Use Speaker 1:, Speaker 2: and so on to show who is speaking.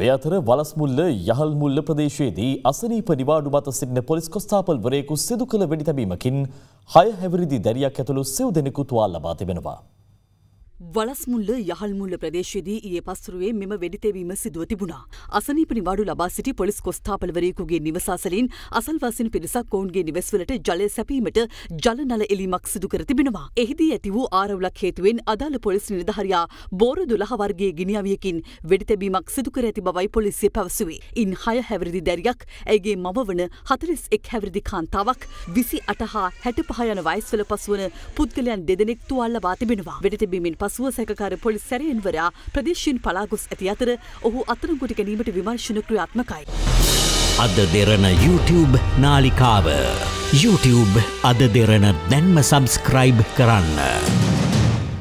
Speaker 1: මේ අතර වලස්මුල්ල යහල්මුල්ල ප්‍රදේශයේදී අසනීප නිවාඩු මත සිටින පොලිස් කොස්තාපල්වරයෙකු සිදු කළ වෙඩිතැබීමකින් හය හැවිරිදි දැරියක් ඇතුළු සිව් දෙනෙකු තුවාල් ලබා තිබෙනවා.
Speaker 2: වලස්මුල්ල යහල්මුල්ල ප්‍රදේශයේදී ඊයේ පස්තුරුවේ මෙම වෙඩිතැවීම සිදුව තිබුණා. අසනීප නිවාඩු ලබා සිටි පොලිස් කොස්ථාපලවරයෙකුගේ නිවස අසලින් අසල්වාසීන් පිරිසක් ඔවුන්ගේ නිවෙස්වලට ජලය සැපීමට ජල නල එලීමක් සිදු කර තිබෙනවා. එහිදී ඇති වූ ආරවුලක් හේතුවෙන් අදාළ පොලිස් නිලධාරියා බෝර 12 වර්ගයේ ගිනිඅවියකින් වෙඩිතැබීමක් සිදු කර ඇති බවයි පොලිසිය පැවසුවේ. ඉන් 6 හැවිරිදි දැරියක්, ඇයගේ මව වන 41 හැවිරිදි කාන්තාවක්, 28 හා 65 යන වයස්වල පසුවන පුද්ගලයන් දෙදෙනෙක් තුවාල ලබා තිබෙනවා. වෙඩිතැබීමෙන් පසුව සැකකාර පොලිස් සැරයෙන්වරයා ප්‍රදේශයෙන් පලාගොස් ඇති අතර ඔහු අතරගොඩි ගැනීමට විමර්ශන ක්‍රියාත්මකයි.
Speaker 3: අද දෙරන YouTube නාලිකාව. YouTube අද දෙරන දැන්ම සබස්ක්‍රයිබ් කරන්න.